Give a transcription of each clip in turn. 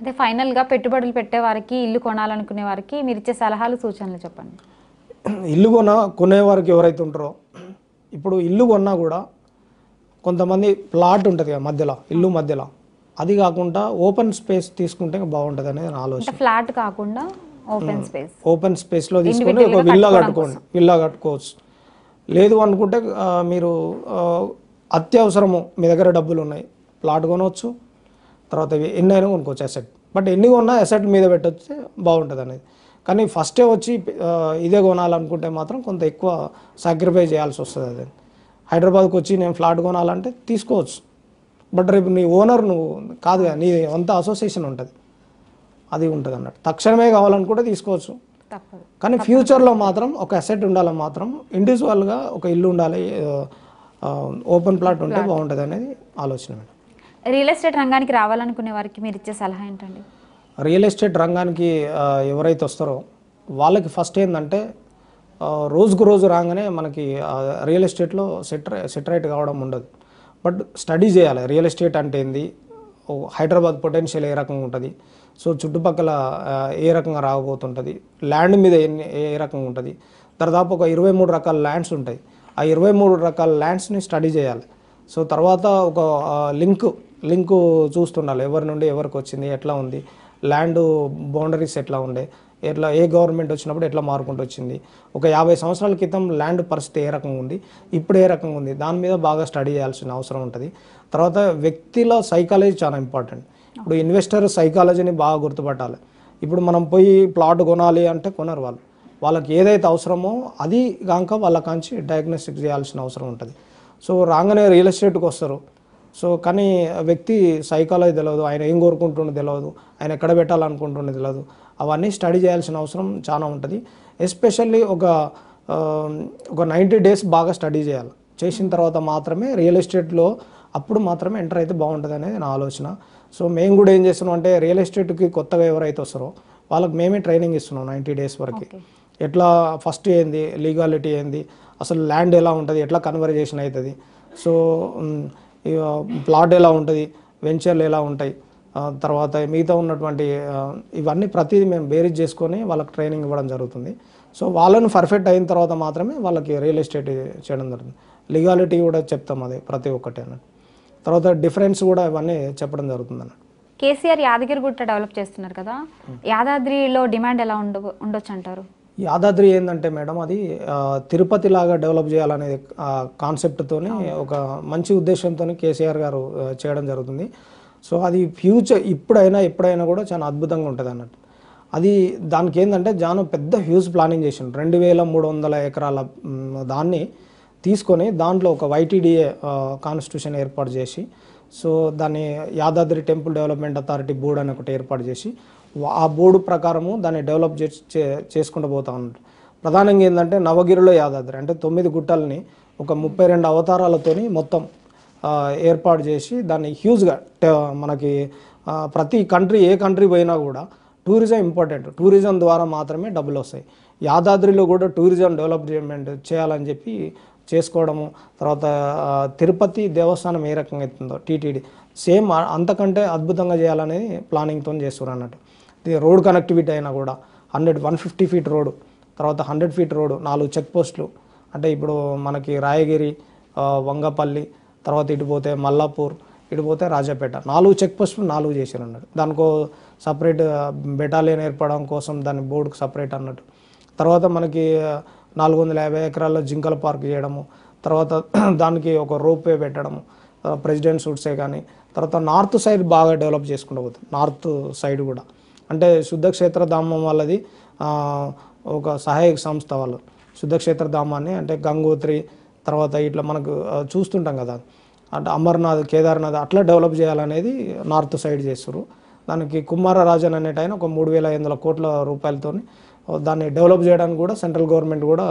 అంటే ఫైనల్గా పెట్టుబడులు పెట్టే వారికి ఇల్లు కొనాలనుకునే వారికి మీరు ఇచ్చే సలహాలు సూచనలు చెప్పండి ఇల్లు కొన కొనేవారికి ఎవరైతే ఉంటారో ఇప్పుడు ఇల్లు కొన్నా కూడా కొంతమంది ప్లాట్ ఉంటుంది కదా మధ్యలో ఇల్లు మధ్యలో అది కాకుండా ఓపెన్ స్పేస్ తీసుకుంటే బాగుంటుంది అనేది నా ఆలోచన ఫ్లాట్ కాకుండా ఓపెన్ స్పేస్ ఓపెన్ స్పేస్లో తీసుకుని ఒక విల్లా కట్టుకోండి విల్లా కట్టుకోవచ్చు లేదు అనుకుంటే మీరు అత్యవసరము మీ దగ్గర డబ్బులు ఉన్నాయి ప్లాట్ కొనవచ్చు తర్వాత ఎన్ని అయినా కొనుక్కోవచ్చు అసెట్ బట్ ఎన్ని కొన్నా అసెట్ మీద పెట్టొస్తే బాగుంటుంది అనేది కానీ ఫస్టే వచ్చి ఇదే కొనాలనుకుంటే మాత్రం కొంత ఎక్కువ సాక్రిఫైస్ చేయాల్సి వస్తుంది అది హైదరాబాద్కి వచ్చి నేను ఫ్లాట్ కొనాలంటే తీసుకోవచ్చు బట్ రేపు నీ ఓనర్ నువ్వు కాదు కదా నీ అంత అసోసియేషన్ ఉంటుంది అది ఉంటుంది అన్నట్టు తక్షణమే కావాలనుకుంటే తీసుకోవచ్చు కానీ ఫ్యూచర్లో మాత్రం ఒక అసెట్ ఉండాలి మాత్రం ఇండివిజువల్గా ఒక ఇల్లు ఉండాలి ఓపెన్ ప్లాట్ ఉంటే బాగుంటుంది అనేది ఆలోచన మేడం రియల్ ఎస్టేట్ రంగానికి రావాలనుకునే వారికి మీరు ఇచ్చే సలహా ఏంటండి రియల్ ఎస్టేట్ రంగానికి ఎవరైతే వస్తారో వాళ్ళకి ఫస్ట్ ఏంటంటే రోజుకు రోజు రాగానే మనకి రియల్ ఎస్టేట్లో సెట్ సెటరైట్ కావడం ఉండదు బట్ స్టడీ చేయాలి రియల్ ఎస్టేట్ అంటే ఏంది హైదరాబాద్ పొటెన్షియల్ ఏ రకంగా ఉంటుంది సో చుట్టుపక్కల ఏ రకంగా రాకపోతుంటుంది ల్యాండ్ మీద ఎన్ని ఏ రకంగా ఉంటుంది దాదాపు ఒక ఇరవై మూడు రకాల ల్యాండ్స్ ఉంటాయి ఆ ఇరవై మూడు రకాల ల్యాండ్స్ని స్టడీ చేయాలి సో తర్వాత ఒక లింక్ లింకు చూస్తుండాలి ఎవరి నుండి ఎవరికి వచ్చింది ఎట్లా ఉంది ల్యాండ్ బౌండరీస్ ఎట్లా ఉండే ఎట్లా ఏ గవర్నమెంట్ వచ్చినప్పుడు ఎట్లా మారుకుంటూ వచ్చింది ఒక యాభై సంవత్సరాల క్రితం ల్యాండ్ పరిస్థితి ఏ రకంగా ఉంది ఇప్పుడు ఏ రకంగా ఉంది దాని మీద బాగా స్టడీ చేయాల్సిన అవసరం ఉంటుంది తర్వాత వ్యక్తిలో సైకాలజీ చాలా ఇంపార్టెంట్ ఇప్పుడు ఇన్వెస్టర్ సైకాలజీని బాగా గుర్తుపట్టాలి ఇప్పుడు మనం పోయి ప్లాట్ కొనాలి అంటే కొనరు వాళ్ళు వాళ్ళకి ఏదైతే అవసరమో అది కాక వాళ్ళ కాంచి డయాగ్నోస్టిక్ చేయాల్సిన అవసరం ఉంటుంది సో రాగానే రియల్ ఎస్టేట్కి వస్తారు సో కానీ వ్యక్తి సైకాలజీ తెలియదు ఆయన ఏం కోరుకుంటుండే తెలియదు ఆయన ఎక్కడ పెట్టాలనుకుంటుండే తెలియదు అవన్నీ స్టడీ చేయాల్సిన అవసరం చాలా ఉంటుంది ఎస్పెషల్లీ ఒక ఒక నైంటీ డేస్ బాగా స్టడీ చేయాలి చేసిన తర్వాత మాత్రమే రియల్ ఎస్టేట్లో అప్పుడు మాత్రమే ఎంటర్ అయితే బాగుంటుంది అనేది నా ఆలోచన సో మేము కూడా ఏం చేస్తున్నాం అంటే రియల్ ఎస్టేట్కి కొత్తగా ఎవరైతే వస్తారో వాళ్ళకి మేమే ట్రైనింగ్ ఇస్తున్నాం నైంటీ డేస్ వరకు ఎట్లా ఫస్ట్ ఏంది లీగాలిటీ ఏంది అసలు ల్యాండ్ ఎలా ఉంటుంది ఎట్లా కన్వర్జేషన్ అవుతుంది సో ప్లాట్ ఎలా ఉంటుంది వెంచర్లు ఎలా ఉంటాయి తర్వాత మిగతా ఉన్నటువంటి ఇవన్నీ ప్రతిదీ మేము బేరీజ్ చేసుకొని వాళ్ళకి ట్రైనింగ్ ఇవ్వడం జరుగుతుంది సో వాళ్ళని పర్ఫెక్ట్ అయిన తర్వాత మాత్రమే వాళ్ళకి రియల్ ఎస్టేట్ చేయడం జరుగుతుంది లీగాలిటీ కూడా చెప్తాం అది ప్రతి ఒక్కటి అన్నట్టు తర్వాత డిఫరెన్స్ కూడా ఇవన్నీ చెప్పడం జరుగుతుంది అన్నట్టు కేసీఆర్ యాదగిరిగుట్ట డెవలప్ చేస్తున్నారు కదా యాదాద్రిలో డిమాండ్ ఎలా ఉండవచ్చు అంటారు యాదాద్రి ఏంటంటే మేడం అది తిరుపతి లాగా డెవలప్ చేయాలనే కాన్సెప్ట్తో ఒక మంచి ఉద్దేశంతో కేసీఆర్ గారు చేయడం జరుగుతుంది సో అది ఫ్యూచర్ ఇప్పుడైనా ఎప్పుడైనా కూడా చాలా అద్భుతంగా ఉంటుంది అన్నట్టు అది దానికి ఏంటంటే జాను పెద్ద హ్యూజ్ ప్లానింగ్ చేసిండు రెండు వేల మూడు వందల ఎకరాల దాన్ని తీసుకొని దాంట్లో ఒక వైటీడీఏ కాన్స్టిట్యూషన్ ఏర్పాటు చేసి సో దాన్ని Yadadri temple development authority board అని ఒకటి ఏర్పాటు చేసి ఆ బోర్డు ప్రకారము దాన్ని డెవలప్ చే చేసుకుంటూ పోతా ఉన్నారు ప్రధానంగా ఏంటంటే నవగిరిలో యాదాద్రి అంటే తొమ్మిది గుట్టల్ని ఒక ముప్పై రెండు అవతారాలతోని మొత్తం ఏర్పాటు చేసి దాన్ని హ్యూజ్గా మనకి ప్రతి కంట్రీ ఏ కంట్రీ పోయినా కూడా టూరిజం ఇంపార్టెంట్ టూరిజం ద్వారా మాత్రమే డబ్బులు వస్తాయి యాదాద్రిలో కూడా టూరిజం డెవలప్మెంట్ చేయాలని చెప్పి చేసుకోవడము తర్వాత తిరుపతి దేవస్థానం ఏ రకంగా అవుతుందో టీటీడీ సేమ్ అంతకంటే అద్భుతంగా చేయాలనేది ప్లానింగ్తో చేస్తున్నారు అన్నట్టు రోడ్ కనెక్టివిటీ అయినా కూడా hundred one fifty feet road తర్వాత హండ్రెడ్ ఫీట్ రోడ్ నాలుగు చెక్ పోస్టులు అంటే ఇప్పుడు మనకి రాయగిరి వంగపల్లి తర్వాత ఇటు పోతే మల్లాపూర్ ఇటు పోతే రాజాపేట నాలుగు చెక్ పోస్టులు నాలుగు చేశారు అన్నట్టు దానికో సపరేట్ బెటాలియన్ ఏర్పడడం కోసం దాని బోర్డుకు సపరేట్ అన్నట్టు తర్వాత మనకి నాలుగు వందల యాభై ఎకరాల్లో జింకల పార్క్ చేయడము తర్వాత దానికి ఒక రోప్వే పెట్టడము ప్రెసిడెంట్ సూట్సే కానీ తర్వాత నార్త్ సైడ్ బాగా డెవలప్ చేసుకుంటూ పోతుంది నార్త్ సైడ్ కూడా అంటే శుద్ధక్షేత్ర ధామం వాళ్ళది ఒక సహాయక సంస్థ వాళ్ళు శుద్ధక్షేత్ర ధామాన్ని అంటే గంగోత్రి తర్వాత ఇట్లా మనకు చూస్తుంటాం కదా అంటే అమర్నాథ్ కేదార్నాథ్ అట్లా డెవలప్ చేయాలనేది నార్త్ సైడ్ చేస్తారు దానికి రాజన్ అనేట ఆయన ఒక మూడు వేల ఐదు వందల కోట్ల రూపాయలతో దాన్ని డెవలప్ చేయడానికి కూడా సెంట్రల్ గవర్నమెంట్ కూడా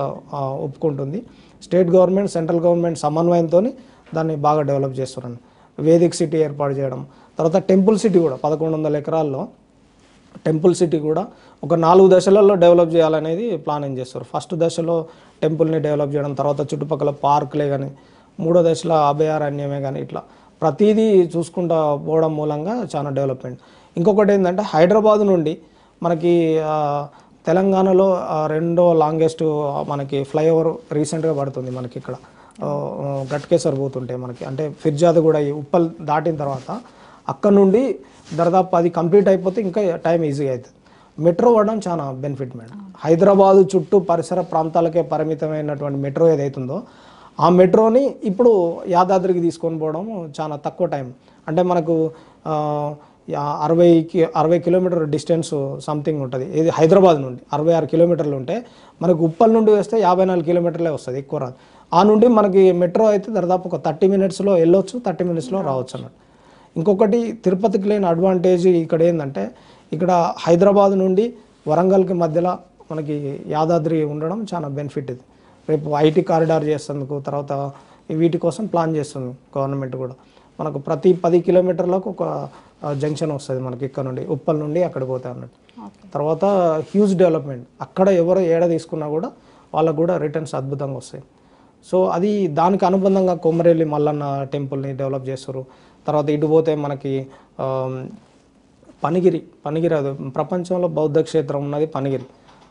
ఒప్పుకుంటుంది స్టేట్ గవర్నమెంట్ సెంట్రల్ గవర్నమెంట్ సమన్వయంతో దాన్ని బాగా డెవలప్ చేస్తున్నాను వేదిక్ సిటీ ఏర్పాటు చేయడం తర్వాత టెంపుల్ సిటీ కూడా పదకొండు వందల ఎకరాల్లో టెంపుల్ సిటీ కూడా ఒక నాలుగు దశలలో డెవలప్ చేయాలనేది ప్లాన్ ఏం చేస్తారు ఫస్ట్ దశలో టెంపుల్ని డెవలప్ చేయడం తర్వాత చుట్టుపక్కల పార్కులే కానీ మూడో దశలో అభయారణ్యమే కానీ ఇట్లా ప్రతిదీ చూసుకుంటా పోవడం మూలంగా చాలా డెవలప్మెంట్ ఇంకొకటి ఏంటంటే హైదరాబాద్ నుండి మనకి తెలంగాణలో రెండో లాంగెస్ట్ మనకి ఫ్లైఓవర్ రీసెంట్గా పడుతుంది మనకి ఇక్కడ గట్కేసర్ పోతుంటే మనకి అంటే ఫిర్జాద్ కూడా ఈ ఉప్పల్ దాటిన తర్వాత అక్కడ నుండి దాదాపు అది కంప్లీట్ అయిపోతే ఇంకా టైం ఈజీగా అవుతుంది మెట్రో వాడడం చాలా బెనిఫిట్ మేడం హైదరాబాదు చుట్టూ పరిసర ప్రాంతాలకే పరిమితమైనటువంటి మెట్రో ఏదైతుందో ఆ మెట్రోని ఇప్పుడు యాదాద్రికి తీసుకొని పోవడం చాలా తక్కువ టైం అంటే మనకు అరవై అరవై కిలోమీటర్ డిస్టెన్స్ సంథింగ్ ఉంటుంది ఇది హైదరాబాద్ నుండి అరవై ఆరు కిలోమీటర్లు ఉంటే మనకు ఉప్పల్ నుండి వస్తే యాభై నాలుగు కిలోమీటర్లే వస్తుంది ఎక్కువ రాదు ఆ నుండి మనకి మెట్రో అయితే దాదాపు ఒక థర్టీ మినిట్స్లో వెళ్ళొచ్చు థర్టీ మినిట్స్లో రావచ్చు అన్నట్టు ఇంకొకటి తిరుపతికి లేని అడ్వాంటేజ్ ఇక్కడ ఏంటంటే ఇక్కడ హైదరాబాద్ నుండి వరంగల్కి మధ్యలో మనకి యాదాద్రి ఉండడం చాలా బెనిఫిట్ ఇది రేపు ఐటీ కారిడార్ చేసేందుకు తర్వాత వీటి కోసం ప్లాన్ చేస్తుంది గవర్నమెంట్ కూడా మనకు ప్రతి పది కిలోమీటర్లకు ఒక జంక్షన్ వస్తుంది మనకి ఇక్కడ నుండి ఉప్పల్ నుండి అక్కడికి పోతే అన్నట్టు తర్వాత హ్యూజ్ డెవలప్మెంట్ అక్కడ ఎవరు ఏడ తీసుకున్నా కూడా వాళ్ళకు కూడా రిటర్న్స్ అద్భుతంగా వస్తాయి సో అది దానికి అనుబంధంగా కొమ్మరెల్లి మల్లన్న టెంపుల్ని డెవలప్ చేస్తారు తర్వాత ఇటు పోతే మనకి పనిగిరి పనిగిరి అది ప్రపంచంలో బౌద్ధ క్షేత్రం ఉన్నది పనిగిరి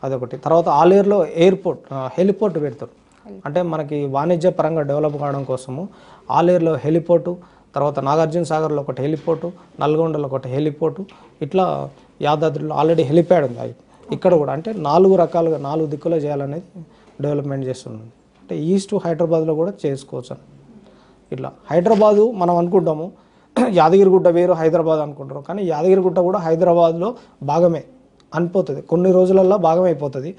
అదొకటి తర్వాత ఆలేరులో ఎయిర్పోర్ట్ హెలిపోర్ట్ పెడతారు అంటే మనకి వాణిజ్య పరంగా డెవలప్ కావడం కోసము ఆలేరులో హెలిపోర్టు తర్వాత నాగార్జున సాగర్లో ఒకటి హెలిపోర్టు నల్గొండలో ఒకటి హెలిపోర్టు ఇట్లా యాదాద్రిలో ఆల్రెడీ హెలిప్యాడ్ ఉంది ఇక్కడ కూడా అంటే నాలుగు రకాలుగా నాలుగు దిక్కులో చేయాలనేది డెవలప్మెంట్ చేస్తుంది అంటే ఈస్ట్ హైదరాబాద్లో కూడా చేసుకోవచ్చు ఇట్లా హైదరాబాదు మనం అనుకుంటాము యాదగిరిగుట్ట వేరు హైదరాబాద్ అనుకుంటారు కానీ యాదగిరిగుట్ట కూడా హైదరాబాద్లో భాగమే అనిపోతుంది కొన్ని రోజులల్లో భాగమైపోతుంది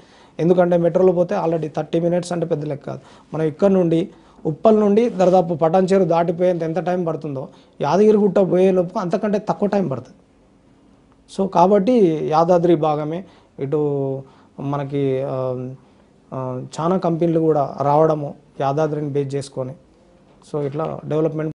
ఎందుకంటే మెట్రోలో పోతే ఆల్రెడీ థర్టీ మినిట్స్ అంటే పెద్ద లెక్క కాదు మనం ఇక్కడ నుండి ఉప్పల్ నుండి దాదాపు పటాన్చేరు దాటిపోయేంత ఎంత టైం పడుతుందో యాదగిరిగుట్ట పోయేలోపు అంతకంటే తక్కువ టైం పడుతుంది సో కాబట్టి యాదాద్రి భాగమే ఇటు మనకి చాలా కంపెనీలు కూడా రావడము యాదాద్రిని బేస్ చేసుకొని సో ఇట్లా డెవలప్మెంట్